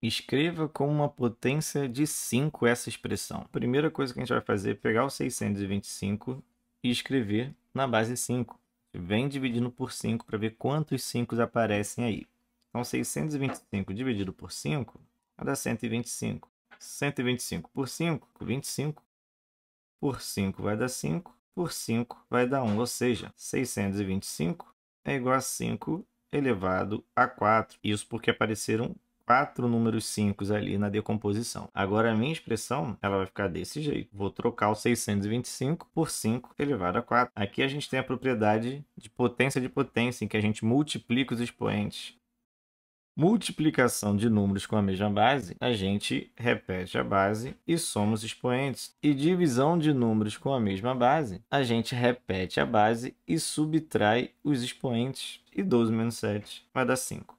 Escreva com uma potência de 5 essa expressão. A primeira coisa que a gente vai fazer é pegar o 625 e escrever na base 5. Vem dividindo por 5 para ver quantos 5 aparecem aí. Então, 625 dividido por 5 vai dar 125. 125 por 5, 25. Por 5 vai dar 5. Por 5 vai dar 1. Ou seja, 625 é igual a 5 elevado a 4. Isso porque apareceram quatro números 5 ali na decomposição. Agora, a minha expressão ela vai ficar desse jeito. Vou trocar o 625 por 5 elevado a 4. Aqui a gente tem a propriedade de potência de potência, em que a gente multiplica os expoentes. Multiplicação de números com a mesma base, a gente repete a base e soma os expoentes. E divisão de números com a mesma base, a gente repete a base e subtrai os expoentes. E 12 menos 7 vai dar 5.